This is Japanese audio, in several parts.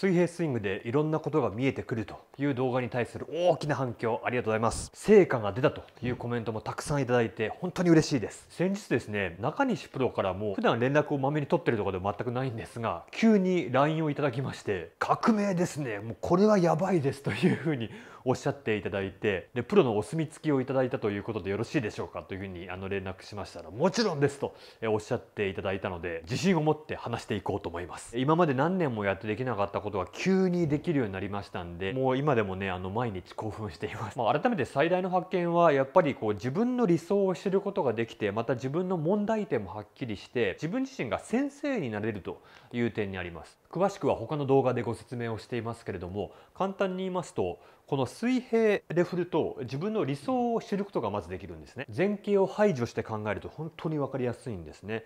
水平スイングでいろんなことが見えてくるという動画に対する大きな反響ありがとうございます成果が出たというコメントもたくさんいただいて本当に嬉しいです先日ですね中西プロからも普段連絡をまめに取ってるとかでは全くないんですが急に LINE をいただきまして革命ですねもうこれはやばいですというふうにおっしゃっていただいてでプロのお墨付きをいただいたということでよろしいでしょうかというふうにあの連絡しましたらもちろんですとおっしゃっていただいたので自信を持って話していこうと思います今まで何年もやってできなかったことが急にできるようになりましたんでもう今でもねあの毎日興奮しています、まあ、改めて最大の発見はやっぱりこう自分の理想を知ることができてまた自分の問題点もはっきりして自分自身が先生になれるという点にあります詳しくは他の動画でご説明をしていますけれども簡単に言いますとこの水平で振ると自分の理想を知ることがまずできるんですね前傾を排除して考えると本当に分かりやすいんですね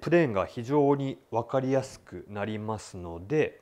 プレーンが非常に分かりやすくなりますので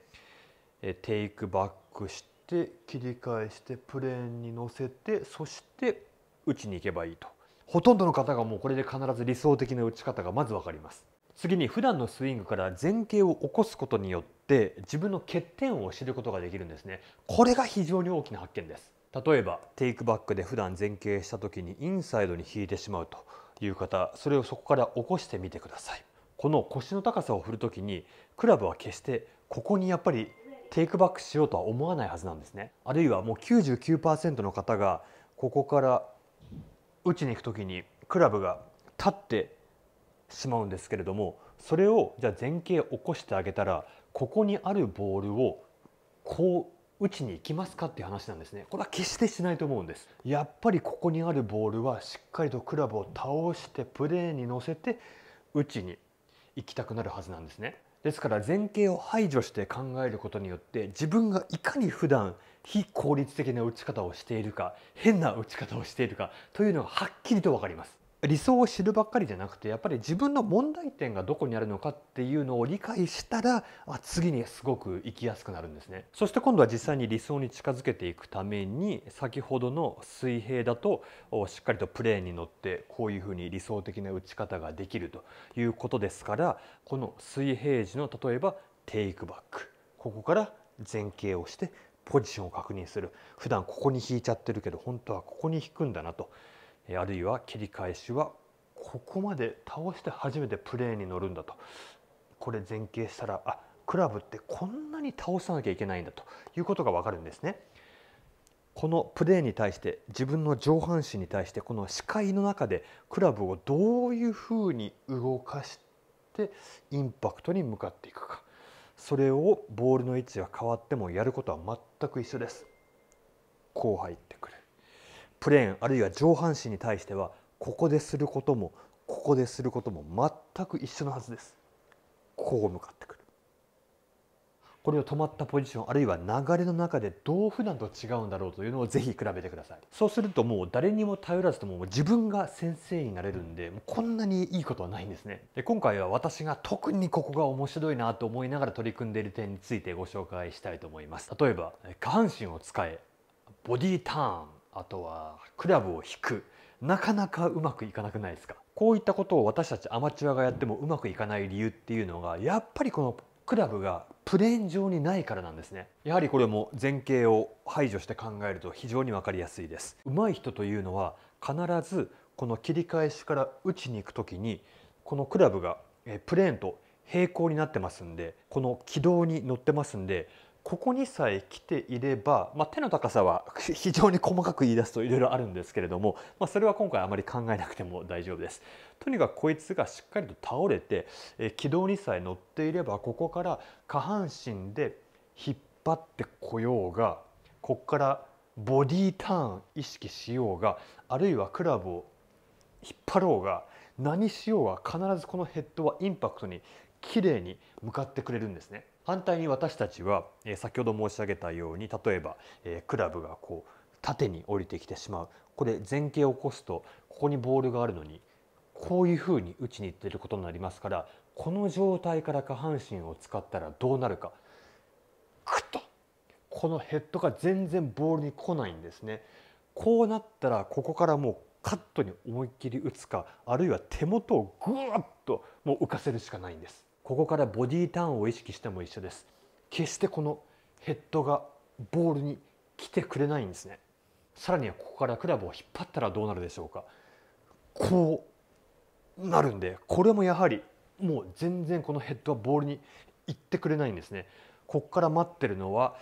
テイクバックして切り返してプレーンに乗せてそして打ちに行けばいいとほとんどの方がもうこれで必ず理想的な打ち方がまず分かります次に普段のスイングから前傾を起こすことによって自分の欠点を知ることができるんですねこれが非常に大きな発見です例えばテイクバックで普段前傾した時にインサイドに引いてしまうという方それをそこから起こしてみてくださいこの腰の高さを振る時にクラブは決してここにやっぱりテイクバックしようとは思わないはずなんですねあるいはもう99%の方がここから打ちに行く時にクラブが立ってしまうんですけれどもそれをじゃあ前傾起こしてあげたらここにあるボールをこう打ちに行きますかっていう話なんですねこれは決してしないと思うんですやっぱりここにあるボールはしっかりとクラブを倒してプレーに乗せて打ちに行きたくなるはずなんですねですから前傾を排除して考えることによって自分がいかに普段非効率的な打ち方をしているか変な打ち方をしているかというのがはっきりと分かります理想を知るばっかりじゃなくてやっぱり自分の問題点がどこにあるのかっていうのを理解したらあ次にすごく生きやすくなるんですねそして今度は実際に理想に近づけていくために先ほどの水平だとしっかりとプレーに乗ってこういうふうに理想的な打ち方ができるということですからこの水平時の例えばテイクバックここから前傾をしてポジションを確認する普段ここに引いちゃってるけど本当はここに引くんだなとあるいは切り返しはここまで倒して初めてプレーに乗るんだとこれ前傾したらあクラブってこんなに倒さなきゃいけないんだということが分かるんですね。このプレーに対して自分の上半身に対してこの視界の中でクラブをどういうふうに動かしてインパクトに向かっていくかそれをボールの位置が変わってもやることは全く一緒です。後輩ってプレーンあるいは上半身に対してはここですることもここですることも全く一緒のはずですこう向かってくるこれを止まったポジションあるいは流れの中でどう普段と違うんだろうというのをぜひ比べてくださいそうするともう誰にも頼らずとも自分が先生になれるんでもうこんなにいいことはないんですねで今回は私が特にここが面白いなと思いながら取り組んでいる点についてご紹介したいと思います例えば下半身を使えボディターンあとはクラブを引くなかなかうまくいかなくないですかこういったことを私たちアマチュアがやってもうまくいかない理由っていうのがやっぱりこのクラブがプレーン上にないからなんですねやはりこれも前傾を排除して考えると非常に分かりやすいです上手い人というのは必ずこの切り返しから打ちに行く時にこのクラブがプレーンと平行になってますんでこの軌道に乗ってますんでここにさえ来ていれば、まあ、手の高さは 非常に細かく言い出すといろいろあるんですけれども、まあ、それは今回あまり考えなくても大丈夫です。とにかくこいつがしっかりと倒れて、え軌道にさえ乗っていればここから下半身で引っ張ってこようがここからボディターン意識しようがあるいはクラブを引っ張ろうが何しようが必ずこのヘッドはインパクトにきれいに向かってくれるんですね。反対に私たちは、え先ほど申し上げたように例えば、えクラブがこう縦に降りてきてしまうこれ前傾を起こすとここにボールがあるのにこういうふうに打ちにいっていることになりますからこの状態から下半身を使ったらどうなるかクッとこのヘッドが全然ボールに来ないんですね。こうなったらここからもうカットに思いっきり打つかあるいは手元をぐーっともう浮かせるしかないんです。ここからボディターンを意識しても一緒です決してこのヘッドがボールに来てくれないんですねさらにはここからクラブを引っ張ったらどうなるでしょうかこうなるんでこれもやはりもう全然このヘッドはボールに行ってくれないんですねここから待ってるのは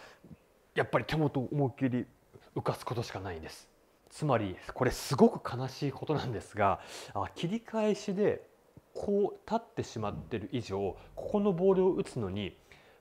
やっぱり手元を思いっきり浮かすことしかないんですつまりこれすごく悲しいことなんですが切り返しでこう立ってしまってる以上ここのボールを打つのに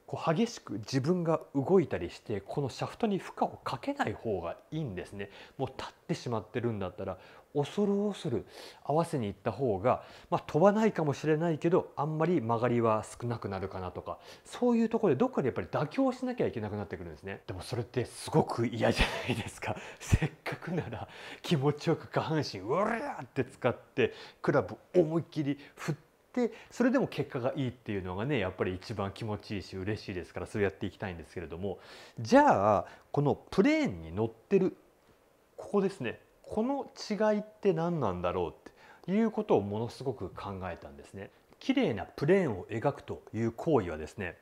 こう激しく自分が動いたりしてこのシャフトに負荷をかけない方がいいんですねもう立ってしまってるんだったら恐る恐る合わせに行った方が、まあ、飛ばないかもしれないけどあんまり曲がりは少なくなるかなとかそういうところでどっかでやっぱり妥協しなきゃいけなくなってくるんですねでもそれってすごく嫌じゃないですか せっかくなら気持ちよく下半身うわゃって使ってクラブ思いっきり振ってってそれでも結果がいいっていうのがねやっぱり一番気持ちいいし嬉しいですからそれやっていきたいんですけれどもじゃあこのプレーンに乗ってるここですねこの違いって何なんだろうっていうことをものすごく考えたんですね。綺麗なプレーンを描くという行為はですね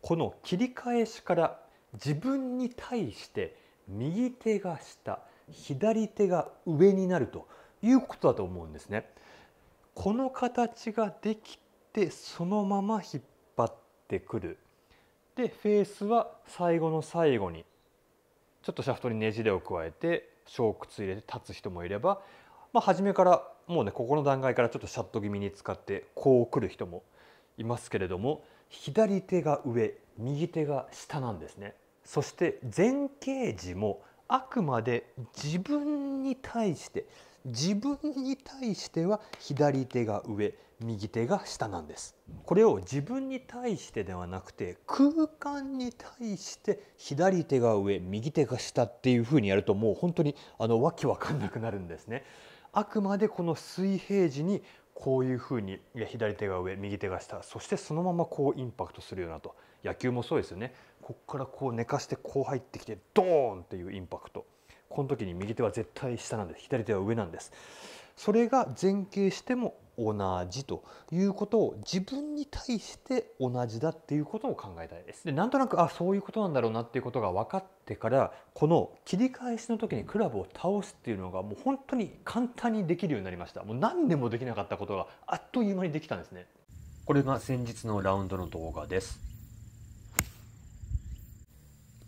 この切り返しから自分に対して右手が下左手が上になるということだと思うんですね。この形ができてそのまま引っ張ってくるでフェースは最後の最後にちょっとシャフトにねじれを加えて小屈入れて立つ人もいれば、まあ、初めからもうねここの段階からちょっとシャット気味に使ってこう来る人もいますけれども左手が上右手が下なんですね。そして前傾時もあくまで自分に対して自分に対しては左手が上右手が下なんですこれを自分に対してではなくて空間に対して左手が上右手が下っていうふうにやるともう本当にあのわけわかんなくなるんですね。あくまでこの水平時にこういうふうに左手が上右手が下そしてそのままこうインパクトするようなと野球もそうですよねこっからこう寝かしてこう入ってきてドーンっていうインパクトこの時に右手は絶対下なんです左手は上なんですそれが前傾しても同じということを自分に対して同じだっていうことを考えたいですでなんとなくあそういうことなんだろうなっていうことが分かってからこの切り返しの時にクラブを倒すっていうのがもう本当に簡単にできるようになりましたもう何でもできなかったことがあっという間にできたんですねこれが先日のラウンドの動画です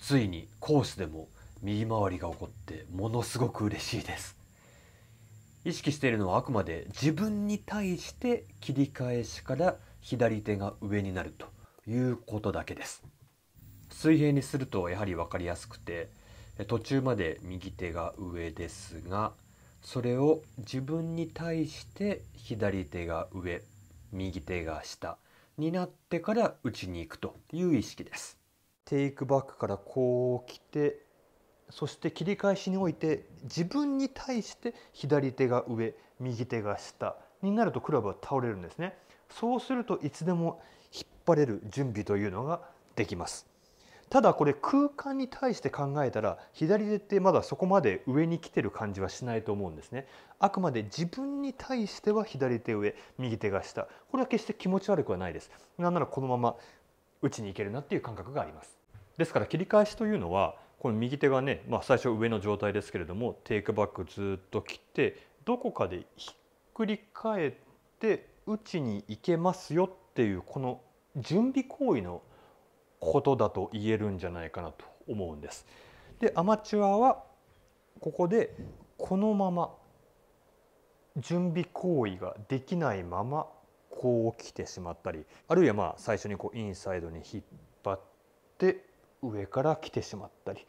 ついにコースでも右回りが起こってものすごく嬉しいです意識しているのはあくまで自分に対して切り返しから左手が上になるということだけです水平にするとやはり分かりやすくて途中まで右手が上ですがそれを自分に対して左手が上右手が下になってから打ちに行くという意識ですテイクバックからこう来てそして切り返しにおいて自分に対して左手が上右手が下になるとクラブは倒れるんですねそうするといつでも引っ張れる準備というのができますただこれ空間に対して考えたら左手ってまだそこまで上に来てる感じはしないと思うんですねあくまで自分に対しては左手上右手が下これは決して気持ち悪くはないですなんならこのまま打ちにいけるなっていう感覚がありますですから切り返しというのはこの右手がね、まあ、最初上の状態ですけれどもテイクバックずっとってどこかでひっくり返って打ちに行けますよっていうこの準備行為のことだと言えるんじゃないかなと思うんです。でアマチュアはここでこのまま準備行為ができないままこう来てしまったりあるいはまあ最初にこうインサイドに引っ張って上から来てしまったり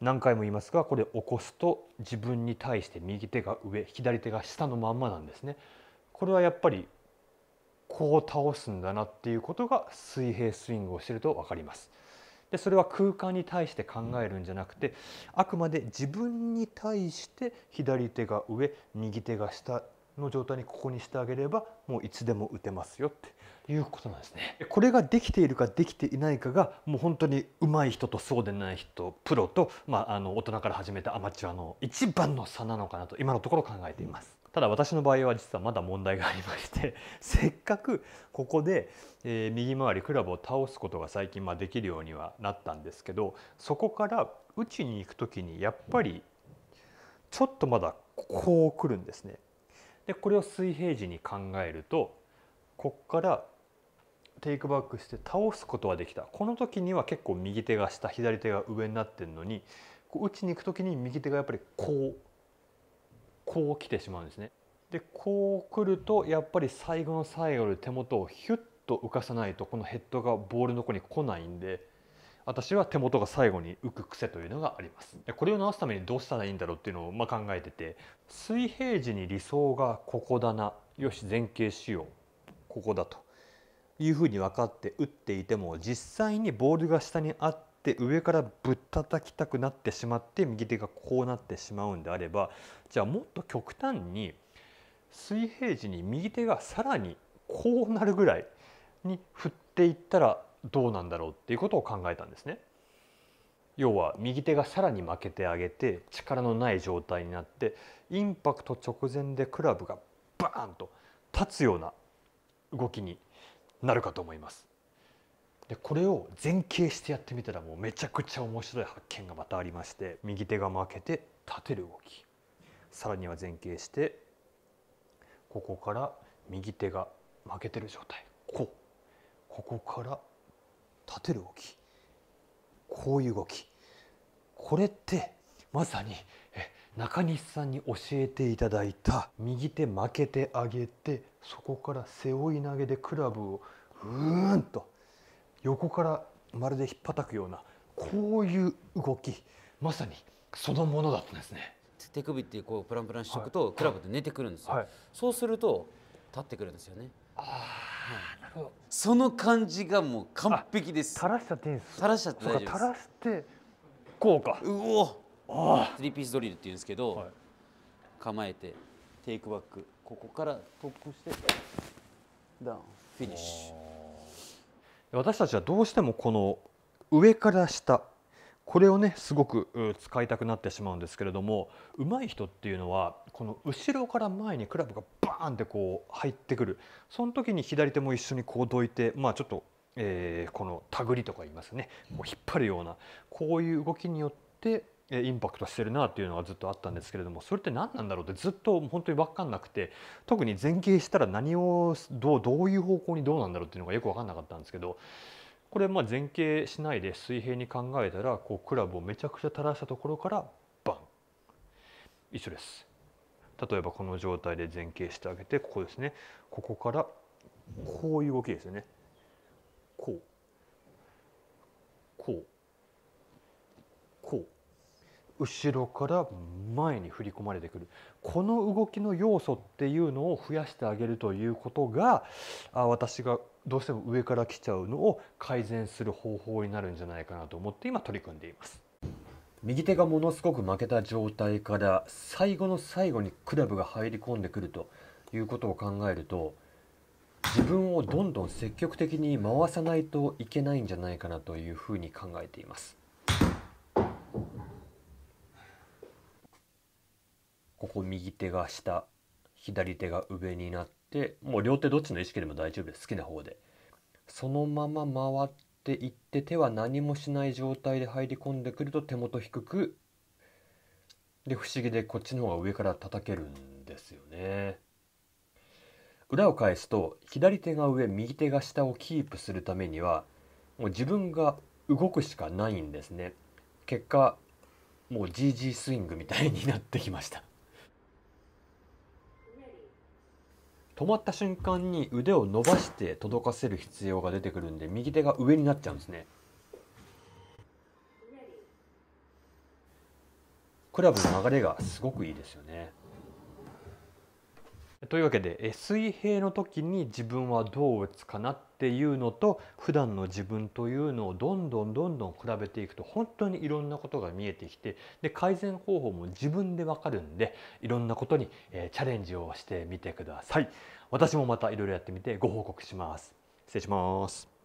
何回も言いますがこれ起こすと自分に対して右手が上左手が下のまんまなんですね。これはやっぱりこう倒すんだなっていうことが水平スイングをしてると分かります。でそれは空間に対して考えるんじゃなくてあくまで自分に対して左手が上右手が下の状態にここにしてあげればもういつでも打てますよっていうことなんですね。これができているかできていないかがもう本当に上手い人とそうでない人プロと、まあ、あの大人から始めたアマチュアの一番の差なのかなと今のところ考えています。ただ私の場合は実はまだ問題がありまして せっかくここで、え右回りクラブを倒すことが最近、まできるようにはなったんですけどそこから打ちに行く時にやっぱりちょっとまだこう来るんですね。でこれを水平時に考えるとこっからテイクバックして倒すことはできたこの時には結構右手が下左手が上になってるのにこう打ちに行く時に右手がやっぱりこうこう来てしまうんですね。でこう来るとやっぱり最後の最後で手元をヒュッと浮かさないとこのヘッドがボールの子に来ないんで私は手元が最後に浮く癖というのがありますこれを直すためにどうしたらいいんだろうっていうのをま考えてて水平時に理想がここだなよし前傾しようここだというふうに分かって打っていても実際にボールが下にあって上からぶったたきたくなってしまって右手がこうなってしまうんであればじゃあもっと極端に水平時に右手がさらにこうなるぐらいに振っていったらどうなんだろうっていうことを考えたんですね。要は右手がさらに負けてあげて力のない状態になってインパクト直前でクラブがバーンと立つような動きになるかと思います。でこれを前傾してやってみたらもうめちゃくちゃ面白い発見がまたありまして右手が負けて立てる動きさらには前傾してここから右手が負けてる状態こうここから立てる動きこういう動きこれってまさに中西さんに教えていただいた右手負けてあげてそこから背負い投げでクラブをうーんと横からまるでひっぱたくようなこういう動きまさにそのものだったんですね手首ってこうプランプランしておくと、はい、クラブで寝てくるんですよ、はい、そうすると立ってくるんですよねああ、はいその感じがもう完璧です垂らしちゃっていいんです垂らしちゃって大垂らしてこうかうおああ。スリーピースドリルって言うんですけど、はい、構えてテイクバックここからトップしてダウンフィニッシュ私たちはどうしてもこの上から下これをねすごく使いたくなってしまうんですけれども上手い人っていうのはこの後ろから前にクラブがーンってこう入ってくるその時に左手も一緒にこうどいてまあちょっと、えー、この手繰りとか言いますねこう引っ張るようなこういう動きによってインパクトしてるなっていうのがずっとあったんですけれどもそれって何なんだろうってずっと本当に分かんなくて特に前傾したら何をどうどういう方向にどうなんだろうっていうのがよく分かんなかったんですけどこれま前傾しないで水平に考えたらこうクラブをめちゃくちゃ垂らしたところからバン一緒です。例えばこの状態で前傾してあげてここですねここからこういう動きですよねこうこうこう後ろから前に振り込まれてくるこの動きの要素っていうのを増やしてあげるということがあ私がどうしても上から来ちゃうのを改善する方法になるんじゃないかなと思って今取り組んでいます。右手がものすごく負けた状態から最後の最後にクラブが入り込んでくるということを考えると自分をどんどん積極的に回さないといけないんじゃないかなというふうに考えています。ここ右手が下左手が上になってもう両手どっちの意識でも大丈夫です好きな方でそのまま回っっていって手は何もしない状態で入り込んでくると手元低くで不思議でこっちの方が上から叩けるんですよね。裏を返すと左手が上右手が下をキープするためにはもう自分が動くしかないんですね。結果もう GG スイングみたいになってきました。止まった瞬間に腕を伸ばして届かせる必要が出てくるんで右手が上になっちゃうんですねクラブの流れがすごくいいですよねというわけで水平の時に自分はどう打つかなっていうのと普段の自分というのをどんどんどんどん比べていくと本当にいろんなことが見えてきてで改善方法も自分でわかるんでいろんなことにチャレンジをしてみてください私もまたいろやってみてご報告します失礼します